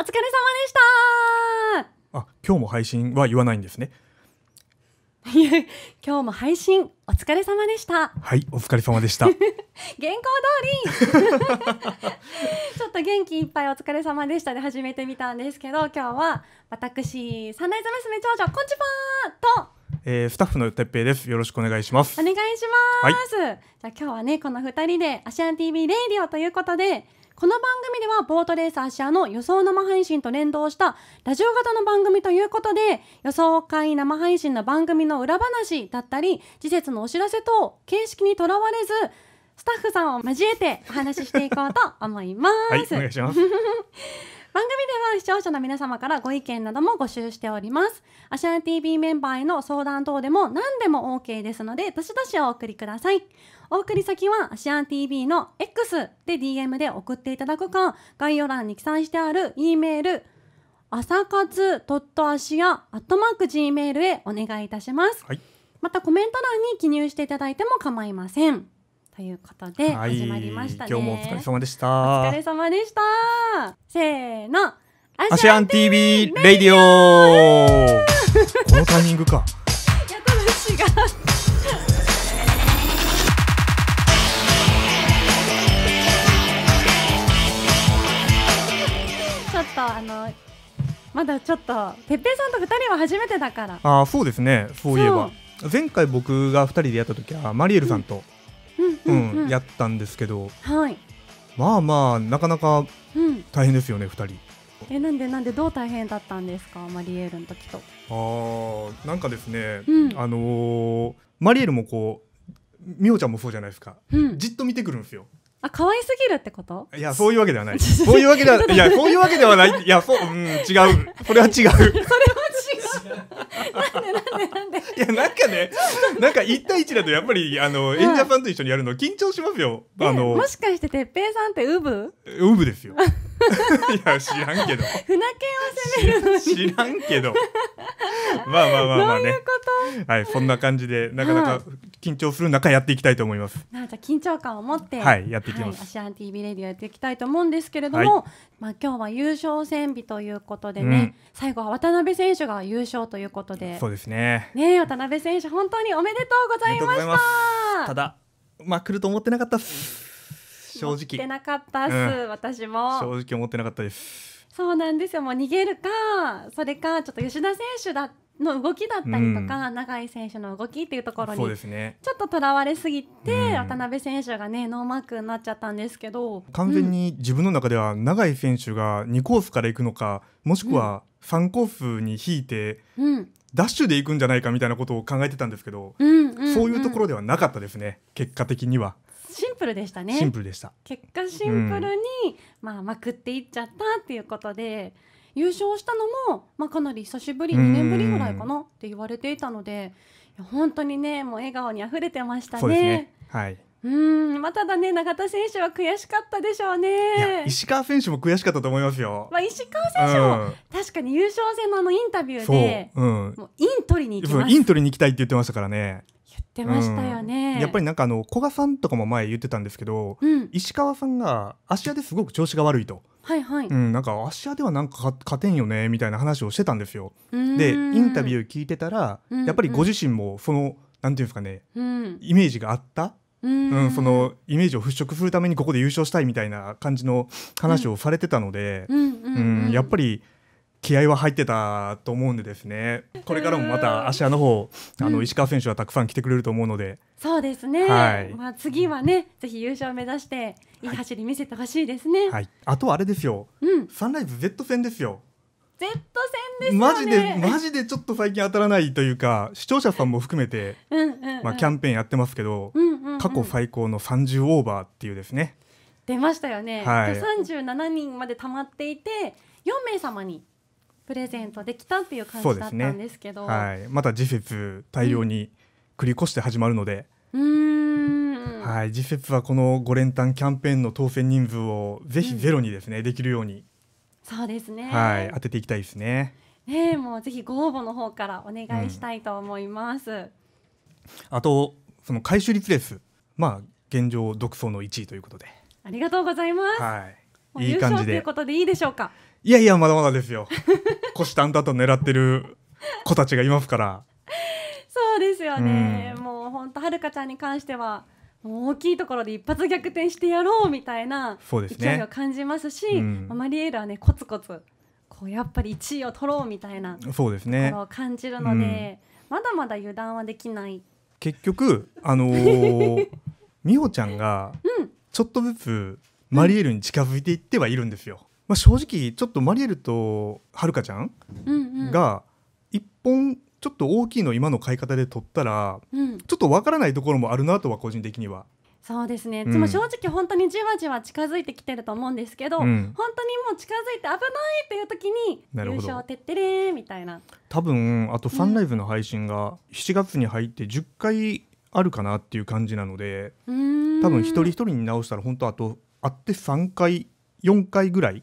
お疲れ様でしたあ今日も配信は言わないんですね 今日も配信お疲れ様でしたはいお疲れ様でした 原稿通り ちょっと元気いっぱいお疲れ様でしたで始めてみたんですけど今日は私サンライズ娘長女こんちばーとえー、スタッフの哲平です。よろしくお願いします。お願いします。はい、じゃあ今日はねこの二人でアシアン TV レイディオということでこの番組ではボートレース芦屋の予想生配信と連動したラジオ型の番組ということで予想会生配信の番組の裏話だったり時節のお知らせ等形式にとらわれずスタッフさんを交えてお話ししていこうと思います。はい、お願いします。番組では視聴者の皆様からご意見なども募集しております。アシア TV メンバーへの相談等でも何でも OK ですので、どしどしお送りください。お送り先はアシアン TV の X で DM で送っていただくか概要欄に記載してある E メール朝活とットアシアアットマーク Gmail へお願いいたします、はい、またコメント欄に記入していただいても構いませんということで始まりました、ねはい、今日もお疲れ様でしたお疲れ様でしたせーのアシアン TV レディオこのタイミングかょっとあのまだちょっと哲平さんと2人は初めてだからあそうですねそういえば前回僕が2人でやった時はマリエルさんと、うん、やったんですけど、はい、まあまあなかなか大変ですよね、うん、2人えなんでなんでどう大変だったんですかマリエルの時とああなんかですね、うん、あのー、マリエルもこうみおちゃんもそうじゃないですか、うん、じっと見てくるんですよあ可愛すぎるってこといやそういうわけではない そういうわけではいやそういうわけではないいやそううん違うこれは違うそれは違う なんでなんでなんでいやなんかねなんか一対一だとやっぱりあの、はン演者さんと一緒にやるの緊張しますよ、あのもしかしててっぺいさんってウブウブですよ いや知らんけど船系を攻めるのに知らんけどまあまあまあまあねはいそんな感じでなかなか緊張する中やっていきたいと思います、なあじゃ緊張感を持ってはいやっていきます、はい、アシアン TV レディオやっていきたいと思うんですけれども、はい、まあ今日は優勝戦日ということでね、うん、最後は渡辺選手が優勝ということでそうですねね渡辺選手本当におめでとうございましたただまあ来ると思ってなかったっす正直ってなかったす、うん、私も正直思ってなかったですそうなんですよもう逃げるかそれかちょっと吉田選手だの動きだったりとか、永、うん、井選手の動きっていうところにちょっととらわれすぎて、ね渡辺選手がねノーマークになっちゃったんですけど完全に自分の中では永井選手が2コースから行くのかもしくは3コースに引いて、うん、ダッシュで行くんじゃないかみたいなことを考えてたんですけど、うんうんうん、そういうところではなかったですね結果的には。シンプルでしたねシンプルでした結果シンプルに、まあ、まくっていっちゃったっていうことで優勝したのも、まあ、かなり久しぶり2年ぶりぐらいかなって言われていたので本当にねもう笑顔にあふれてましたね。はい、うんまあ、ただね永田選手は悔しかったでしょうね石川選手も悔しかったと思いますよ、まあ、石川選手も、確かに優勝戦のあのインタビューで、ううん、もうイン取りにイン取りに行きたいって言ってましたからねってましたよね、うん、やっぱりなんかあの古賀さんとかも前言ってたんですけど、うん、石川さんが芦屋ですごく調子が悪いと。はいはいうん、なんか芦屋ではなんか勝てんよねみたいな話をしてたんですよ。でインタビュー聞いてたら、うんうん、やっぱりご自身もそのなんていうんですかね、うん、イメージがあったうん、うん、そのイメージを払拭するためにここで優勝したいみたいな感じの話をされてたので、うん、うんうんうん、やっぱり気合は入ってたと思うんでですねこれからもまた芦屋の方、あの石川選手はたくさん来てくれると思うのでそうですね、はい、まあ、次はねぜひ優勝目指していい走り見せてほしいですね、はい、はい、あとあれですよ、うん、サンライズ Z 戦ですよ Z 戦です、ね、マジでマジでちょっと最近当たらないというか視聴者さんも含めてうん、うん、まあ、キャンペーンやってますけど、うんうんうん、過去最高の30オーバーっていうですね出ましたよね、はい、37人までたまっていて4名様にプレゼントできたっていう感じだったんですけど、ね、はい、また次節大量に繰り越して始まるので、うん、はい次節はこの5連単キャンペーンの当選人数をぜひゼロにですね、うん、できるようにそうですねはい当てていきたいですね。ね、えもうぜひご応募の方からお願いしたいと思います。うん、あとその回収率です。まあ現状独走の1位ということで。ありがとうございます。はい。いい感じで。ということでいいでしょうか。いやいやまだまだですよ。虎視眈々と狙ってる子たちがいますからそうですよね、うん、もう本当はるかちゃんに関しては大きいところで一発逆転してやろうみたいな勢いを感じますし、ねうん、マリエールはねコツコツこうやっぱり1位を取ろうみたいなところを感じるので、ねうん、まだまだ油断はできない結局あのー、美穂ちゃんがちょっとずつマリエールに近づいていってはいるんですよ。まあ、正直ちょっとマリエルとはるかちゃんが1本ちょっと大きいの今の買い方で取ったら、うん、ちょっとわからないところもあるなとは個人的には。そうですね、うん、でも正直本当にじわじわ近づいてきてると思うんですけど、うん、本当にもう近づいて危ないっていう時に優勝てってれーみたいな多分あとファンライブの配信が7月に入って10回あるかなっていう感じなので、うん、多分一人一人に直したら本当あとあって3回4回ぐらい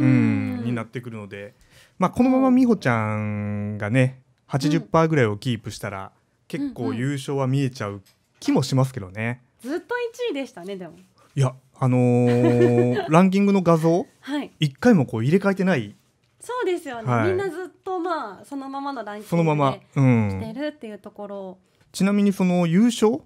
うんになってくるので、まあ、このまま美穂ちゃんがね80%ぐらいをキープしたら、結構優勝は見えちゃう気もしますけどね。ずっと1位でしたねでもいやあのー、ランキングの画像、はい、1回もこう入れ替えてないそうですよね、はい、みんなずっとまあそのままのランキングでそのまま、うん、してるっていうところちなみにその優勝、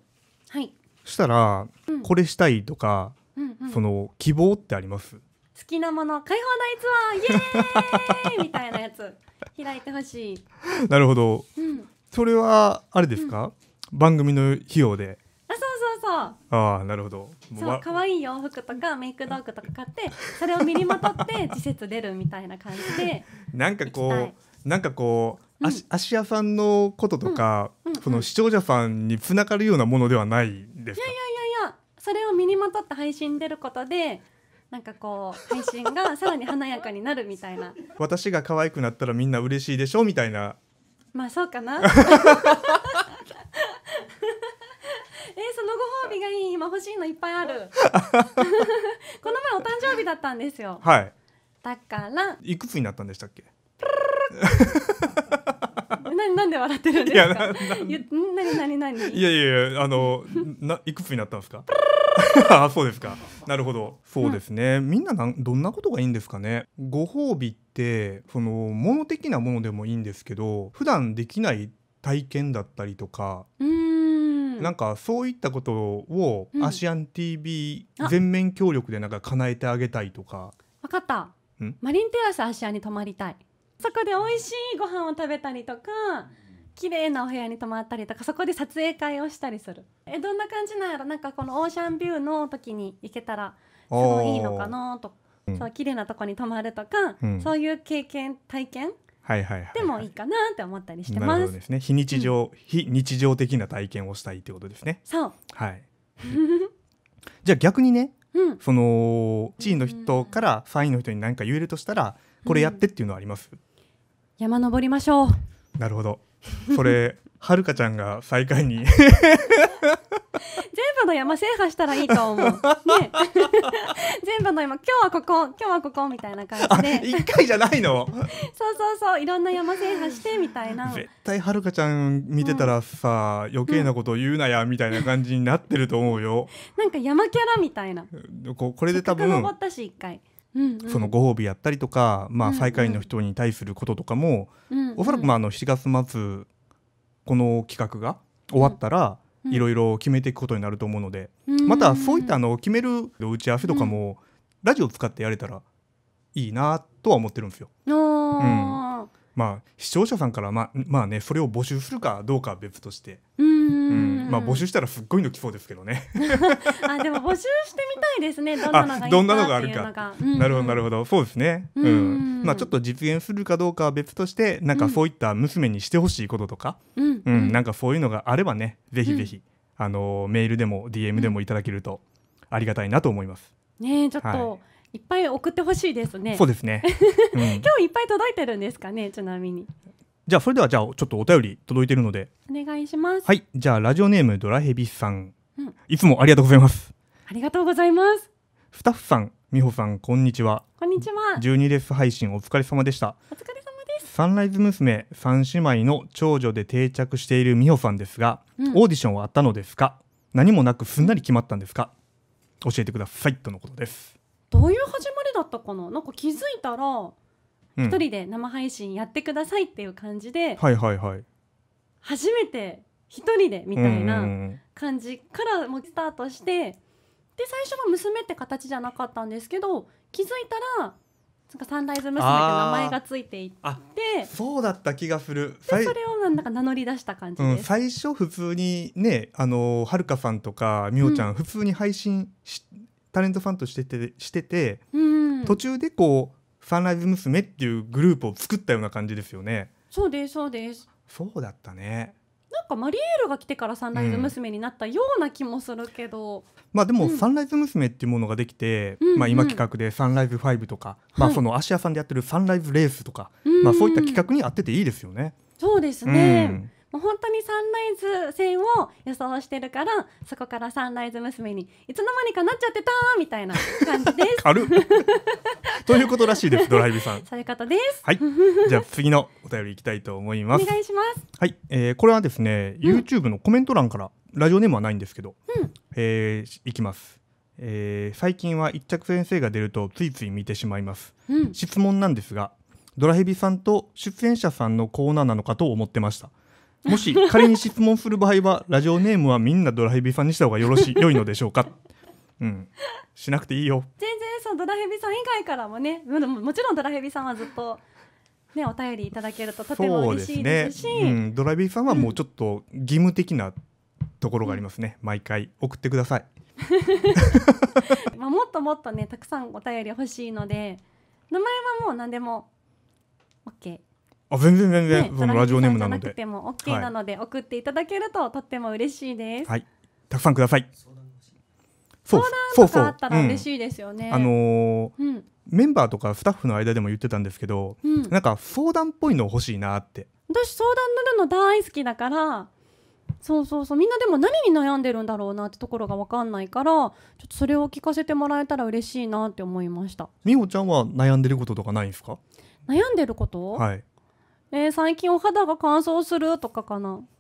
はい、したら、これしたいとか、うんうん、その希望ってあります好きなもの買い放題ツアーイエーイ みたいなやつ開いてほしいなるほど、うん、それはあれですか、うん、番組の費用であそうそうそうああなるほどそう可愛い洋服とかメイク道具とか買ってそれを身にまとって次 節出るみたいな感じでなんかこうなんかこううん、芦屋さんのこととか、うんうん、その視聴者さんにつながるようなものではないですかいやいやいやいやそれを身にまとって配信出ることでなんかこう配信がさらに華やかになるみたいな 私が可愛くなったらみんな嬉しいでしょみたいなまあそうかな えー、そのご褒美がいい今欲しいのいっぱいあるこの前お誕生日だったんですよはいだからいくつになったんでしたっけななんで笑ってるんですかいやなななになにないやいやいやあのないくつになったんですか あそうですかなるほどそうですね、うん、みんななどんなことがいいんですかねご褒美ってその物的なものでもいいんですけど普段できない体験だったりとかうーんなんかそういったことを、アシアン TV 全面協力でなんか叶えてあげたいとか分かったマリンテラスアシアに泊まりたいそこで美味しいご飯を食べたりとか綺麗なお部屋に泊まったりとかそこで撮影会をしたりするえどんな感じなんやろなんかこのオーシャンビューの時に行けたらすごいいいのかなとか、うん、そう綺麗なとこに泊まるとか、うん、そういう経験体験はいはいはい、はい、でもいいかなって思ったりしてます。ですね。非日常、うん、非日常的な体験をしたいってことですね。そう。はい。じゃあ逆にね、うん、その地位の人から3位の人に何か言えるとしたら、これやってっていうのはあります、うん、山登りましょう。なるほど。それはるかちゃんが最下位に全部の山制覇したらいいと思う、ね、全部の山今日はここ今日はここみたいな感じで一回じゃないのそうそうそういろんな山制覇してみたいな絶対はるかちゃん見てたらさ、うん、余計なこと言うなやみたいな感じになってると思うよ、なんか山キャラみたいなここれで多分登ったし一回うんそのご褒美やったりとか、まあ、最下位の人に対することとかも、うんうん、おそらくまああの7月末この企画が終わったら、いろいろ決めていくことになると思うので、うんうん、またそういったあの決める打ち合わせとかも、ラジオ使ってやれたらいいなとは思ってるんですよ。うんまあ、視聴者さんからままあねそれを募集するかどうかは別として。うんうんまあ募集したらすっごいの来そうですけどね あでも募集してみたいですね どんなのがどんなのがあるか、なるほどなるほどそうですねうん、まあちょっと実現するかどうかは別としてなんかそういった娘にしてほしいこととか、うん、うん、なんかそういうのがあればねぜひぜひ、あのメールでも DM でもいただけるとありがたいなと思います。ねちょっと、はいいっぱい送ってほしいですね。そうですね。うん、今日いっぱい届いてるんですかね、ちなみに。じゃあそれではじゃあちょっとお便り届いてるのでお願いしますはいじゃあラジオネームドラヘビさん、うん、いつもありがとうございますありがとうございますスタッフさん美穂さんこんにちはこんにちは12レース配信お疲れ様でしたお疲れ様です。サンライズ娘三姉妹の長女で定着している美穂さんですが、うん、オーディションはあったのですか何もなくすんなり決まったんですか教えてくださいとのことですどういう始まりだったかななんか気づいたら一、人で生配信やってくださいっていう感じで、はいはいはい初めて一人でみたいな感じからもスタートしてで最初は娘って形じゃなかったんですけど気づいたらなんかサンライズ娘って名前がついていってそうだった気がするそれをなんか名乗り出した感じです、うん、最初普通にねあのはるかさんとかみおちゃん、普通に配信しタレントファンとしててしてて、うん、途中でこうサンライズ娘っていうグループを作ったような感じですよねそうですそうですそうだったねなんかマリエールが来てからサンライズ娘になったような気もするけど、うん、まあでもサンライズ娘っていうものができて、うん、まあ、今企画でサンライズ5とか、うん、まあ、その芦屋さんでやってるサンライズレースとか、まあ、そういった企画に合ってていいですよね。そうですね、もう本当にサンライズ戦を予想してるからそこからサンライズ娘にいつの間にかなっちゃってたみたいな感じです。軽 ということらしいですドライブさん。そういうことです。はい。じゃあ次のお便りいきたいと思います。お願いします。はい、えー、これはですね、うん、YouTube のコメント欄からラジオネームはないんですけど、うん、えー、いきます。えー、最近は一着先生が出るとついつい見てしまいます、うん、質問なんですがドラヘビさんと出演者さんのコーナーなのかと思ってました、もし仮に質問する場合はラジオネームはみんなドラヘビさんにした方がよろしい良いのでしょうか、うん、しなくていいよ全然そのドラヘビさん以外からもねもちろんドラヘビさんはずっと。ね、お便りいただけるととても嬉しいですし、ねうん、ドラヘビーさんはもうちょっと義務的なところがありますね、うん、毎回送ってください まあもっともっとねたくさんお便り欲しいので名前はもう何でも OK あ全然全然、そのラジオネームなので。でも OK なので、送っていただけるととっても嬉しいです。はい、たくさんください。相談とかあったら嬉しいですよね。あのうん、メンバーとかスタッフの間でも言ってたんですけど、なんか相談っぽいの欲しいなって私相談乗るの大好きだからそうそうそうみんなでも何に悩んでるんだろうなってところが分かんないからちょっとそれを聞かせてもらえたら嬉しいなって思いました美穂ちゃんは悩んでることとかないんですか悩んでること、はい、えー、最近お肌が乾燥するとかかな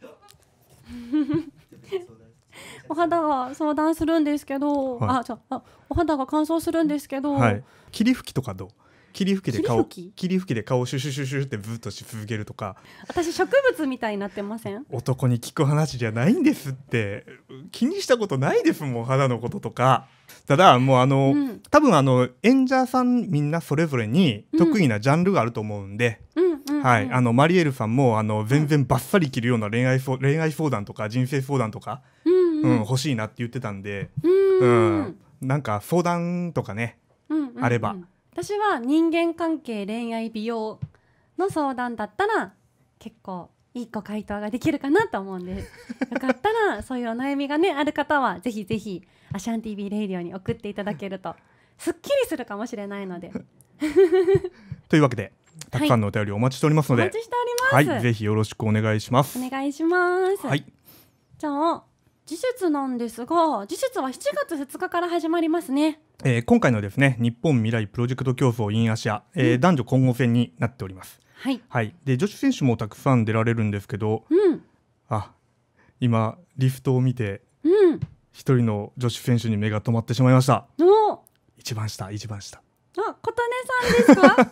お肌が相談するんですけど、はい、あじゃあお肌が乾燥するんですけど、はい、霧吹きとかどう霧吹きで顔霧吹きで顔をシュシュシュシュってブっとし続けるとか私植物みたいになってません男に聞く話じゃないんですって気にしたことないですもん肌のこととかただもうあの、うん、多分あの演者さんみんなそれぞれに得意なジャンルがあると思うんで、うんはい、あのマリエルさんもあの全然ばっさり切るような恋愛恋愛相談とか人生相談とか、うん、うんうん、欲しいなって言ってたんでうん、なんか相談とかね、うんうんうん、あれば。私は人間関係恋愛美容の相談だったら結構いい子回答ができるかなと思うんで よかったらそういうお悩みがねある方はぜひぜひアシャン TV レイディオに送っていただけるとすっきりするかもしれないので。というわけでたくさんのお便りお待ちしておりますので、はい、お待ちしております、はい、ぜひよろしくお願いしますお願いしますはいじゃあ次節なんですが次節は7月2日から始まりますね、えー、今回のですね日本未来プロジェクト競争インアシア、えー、男女混合戦になっておりますはい、はい、で女子選手もたくさん出られるんですけど、うん、あ今リフトを見て一、うん、人の女子選手に目が止まってしまいましたお一番下一番下あ琴音さんですか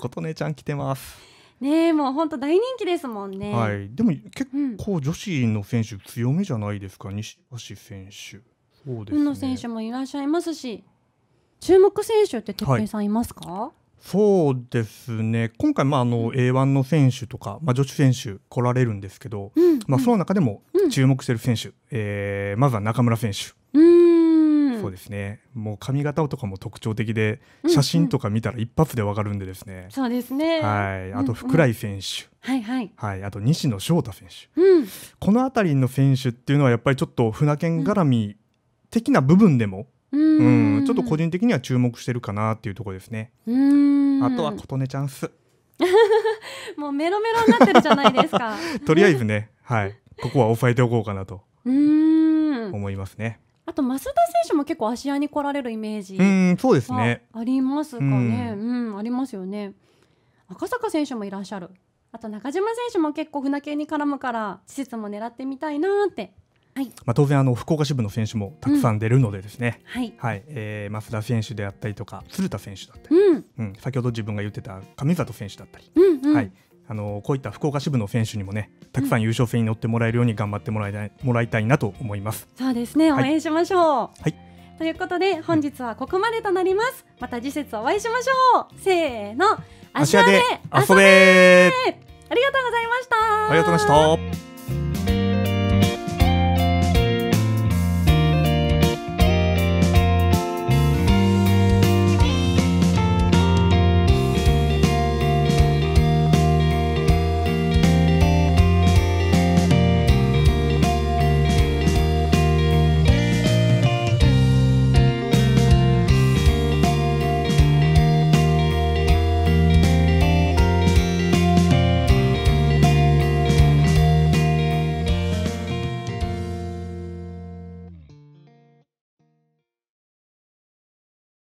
琴音ちゃん来てますねもう本当大人気ですもんね。はい、でも結構女子の選手強めじゃないですか、うん、西橋選手。そうです、ね、選手もいらっしゃいますし、注目選手って哲平さんいますか？はいそうですね今回、まあ、あの A1 の選手とか、まあ、女子選手来られるんですけど、うん、まあ、その中でも注目している選手、うん、えー、まずは中村選手、うんそうですねもう髪型とかも特徴的で写真とか見たら一発でわかるんでですね、そうですねはいあと福来選手、はいはいはいあと西野翔太選手、この辺りの選手っていうのはやっぱりちょっと船券絡み的な部分でも、うんちょっと個人的には注目してるかなっていうところですねあとは琴音チャンスもうメロメロになってるじゃないですか とりあえずねはいここは抑えておこうかなと思いますねあと増田選手も結構芦屋に来られるイメージそうですねありますかね、うん、うん、ありますよね赤坂選手もいらっしゃるあと中島選手も結構船系に絡むから施設も狙ってみたいなってはい、まあ、当然あの福岡支部の選手もたくさん出るのでですね、うん、はい、はい、えー、増田選手であったりとか鶴田選手だったり、うん、うん、先ほど自分が言ってた上里選手だったり、うんうん、はい、あのこういった福岡支部の選手にもねたくさん優勝戦に乗ってもらえるように頑張ってもらいたい,、もらいたいなと思いますそうですね、応援しましょう、はい、ということで本日はここまでとなります、うん、また次節お会いしましょうせーの足屋で遊べありがとうございましたありがとうございました